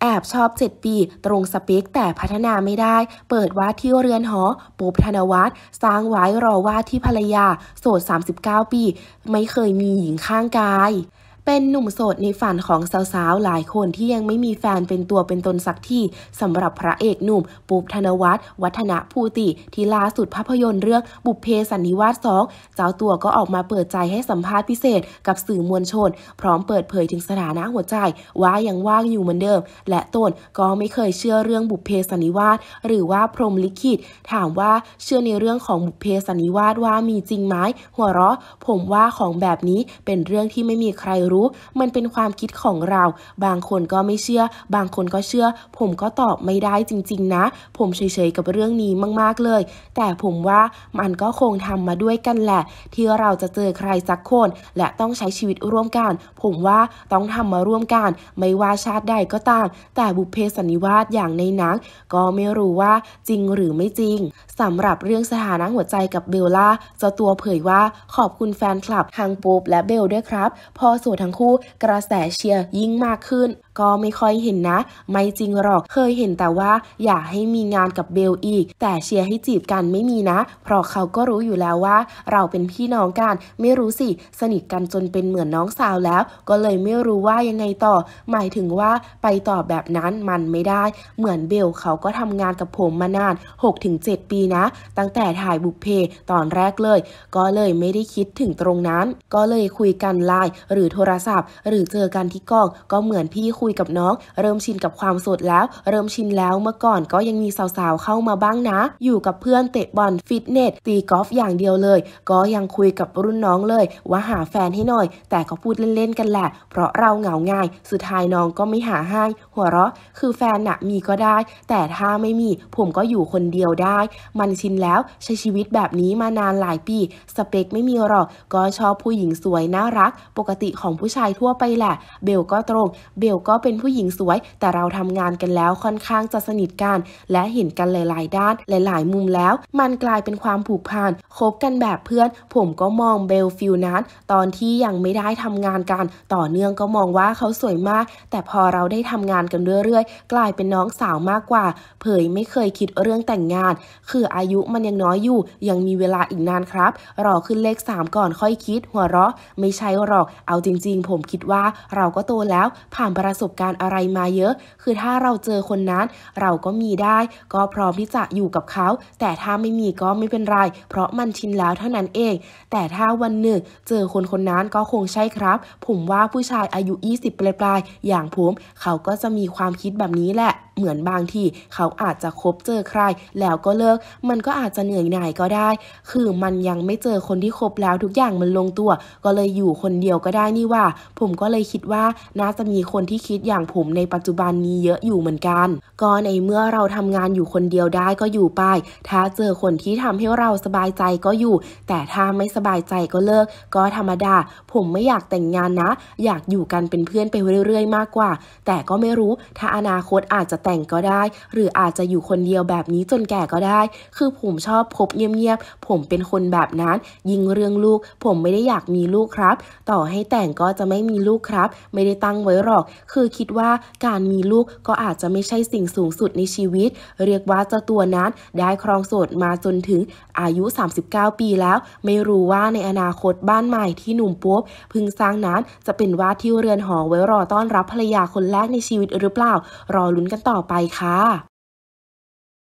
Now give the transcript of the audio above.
แอบชอบ 7 ปีตรงสเปคแต่พัฒนาไม่ได้ เปิดว่าที่เรือนหอปุบธนวัฒน์สร้างไว้รอว่าที่ภรรยา โสด 39 ปี ไม่เคยมีหญิงข้างกายเป็นหนุ่มโสดในฝันของสาวๆ หลายคนที่ยังไม่มีแฟนเป็นตัวเป็นตนสักที่สำหรับพระเอกหนุ่มปูบธนวัฒน์วัฒนภูติ ที่ล่าสุดภาพยนตร์เรื่องบุพเพสันนิวาสสองเจ้าตัวก็ออกมาเปิดใจให้สัมภาษณ์พิเศษกับสื่อมวลชน พร้อมเปิดเผยถึงสถานะหัวใจว่ายังว่างอยู่เหมือนเดิม และตนก็ไม่เคยเชื่อเรื่องบุพเพสันนิวาสหรือว่าพรหมลิขิตถามว่าเชื่อในเรื่องของบุพเพสันนิวาสว่ามีจริงไหมหัวเราะผมว่าของแบบนี้เป็นเรื่องที่ไม่มีใครรูู้้มันเป็นความคิดของเรา บางคนก็ไม่เชื่อ บางคนก็เชื่อ ผมก็ตอบไม่ได้จริง ๆ นะ ผมเฉยๆกับเรื่องนี้มากๆเลย แต่ผมว่ามันก็ คงทำมาด้วยกันแหละ ที่เราจะเจอใครสักคน และต้องใช้ชีวิตร่วมกัน ผมว่าต้องทำมาร่วมกัน ไม่ว่าชาติ ใด ก็ตาม แต่บุพเพสันนิวาสอย่างในนังก็ไม่รู้ว่าจริงหรือไม่จริงสำหรับเรื่องสถานะหัวใจกับเบลล่าเจ้าตัวเผยว่าขอบคุณแฟนคลับฮังปุ๊บและเบลด้วยครับ พอโสดทั้งทั้งคู่กระแสเชียร์ยิ่งมากขึ้น ก็ไม่ค่อยเห็นนะ ไม่จริงหรอกเคยเห็นแต่ว่า อยากให้มีงานกับเบลอีก แต่เชียร์ให้จีบกันไม่มีนะ เพราะเขาก็รู้อยู่แล้วว่า เราเป็นพี่น้องกันไม่รู้สิสนิทกันจนเป็นเหมือนน้องสาวแล้ว ก็เลยไม่รู้ว่ายังไงต่อ หมายถึงว่าไปต่อแบบนั้นมันไม่ได้ เหมือนเบลเขาก็ทำงานกับผมมานาน 6-7 ปีนะ ตั้งแต่ถ่ายบุพเพตอนแรกเลย ก็เลยไม่ได้คิดถึงตรงนั้น ก็เลยคุยกันไลน์หรือโทรศัพท์หรือเจอกันที่กองก็เหมือนพี่คุยกับน้อง เริ่มชินกับความสดแล้ว เริ่มชินแล้วเมื่อก่อนก็ยังมีสาวๆ เข้ามาบ้างนะ อยู่กับเพื่อนเตะบอลฟิตเนสตีกอล์ฟอย่างเดียวเลย ก็ยังคุยกับรุ่นน้องเลย ว่าหาแฟนให้หน่อย แต่ก็พูดเล่นๆกันแหละ เพราะเราเหงาง่าย สุดท้ายน้องก็ไม่หาให้ หัวเราะ คือแฟนน่ะมีก็ได้ แต่ถ้าไม่มี ผมก็อยู่คนเดียวได้ มันชินแล้วใช้ชีวิตแบบนี้มานานหลายปี สเปคไม่มีหรอก ก็ชอบผู้หญิงสวยน่ารัก ปกติของผู้ชายทั่วไปแหละ เบลก็ตรง เบลก็เป็นผู้หญิงสวย แต่เราทำงานกันแล้วค่อนข้างจะสนิทกัน และเห็นกันหลาย ๆด้าน หลาย ๆ มุมแล้ว มันกลายเป็นความผูกพัน คบกันแบบเพื่อน ผมก็มองเบลฟิลนั้นตอนที่ยังไม่ได้ทำงานกัน ต่อเนื่องก็มองว่าเขาสวยมาก แต่พอเราได้ทำงานกันเรื่อยๆ กลายเป็นน้องสาวมากกว่า เผยไม่เคยคิดเรื่องแต่งงาน คืออายุมันยังน้อยอยู่ ยังมีเวลาอีกนานครับ รอขึ้นเลข 3 ก่อนค่อยคิด หัวเราะ ไม่ใช่หรอก เอาจริงริงๆผมคิดว่าเราก็โตแล้ว ผ่านประสบการณ์อะไรมาเยอะ คือถ้าเราเจอคนนั้น เราก็มีได้ ก็พร้อมที่จะอยู่กับเขา แต่ถ้าไม่มีก็ไม่เป็นไรเพราะมันชินแล้วเท่านั้นเอง แต่ถ้าวันหนึ่งเจอคนคนนั้นก็คงใช่ครับ ผมว่าผู้ชายอายุ 20 ปลายๆ อย่างผมเขาก็จะมีความคิดแบบนี้แหละเหมือนบางทีเขาอาจจะคบเจอใคร แล้วก็เลิกมันก็อาจจะเหนื่อยหน่ายก็ได้ คือมันยังไม่เจอคนที่คบแล้วทุกอย่างมันลงตัว ก็เลยอยู่คนเดียวก็ได้นี่ว่า่ะผมก็เลยคิดว่าน่าจะมีคนที่คิดอย่างผมในปัจจุบันนี้เยอะอยู่เหมือนกัน ก็ในเมื่อเราทำงานอยู่คนเดียวได้ก็อยู่ไป ถ้าเจอคนที่ทำให้เราสบายใจก็อยู่ แต่ถ้าไม่สบายใจก็เลิก ก็ธรรมดา ผมไม่อยากแต่งงานนะ อยากอยู่กันเป็นเพื่อนไปเรื่อยๆ มากกว่า แต่ก็ไม่รู้ ถ้าอนาคตอาจจะแต่งก็ได้ หรืออาจจะอยู่คนเดียวแบบนี้จนแก่ก็ได้ คือผมชอบพบเงียบๆ ผมเป็นคนแบบนั้น ยิงเรื่องลูก ผมไม่ได้อยากมีลูกครับ ต่อให้แต่งก็จะไม่มีลูกครับไม่ได้ตั้งไว้หรอก คือคิดว่าการมีลูกก็อาจจะไม่ใช่สิ่งสูงสุดในชีวิต เรียกว่าเจ้าตัวนั้นได้ครองโสดมาจนถึงอายุ 39 ปีแล้ว ไม่รู้ว่าในอนาคตบ้านใหม่ที่หนุ่มปุ๊บ พึงสร้างนั้นจะเป็นว่าที่เรือนหอไว้รอ ต้อนรับภรรยาคนแรกในชีวิตหรือเปล่า รอลุ้นกันต่อไปค่ะ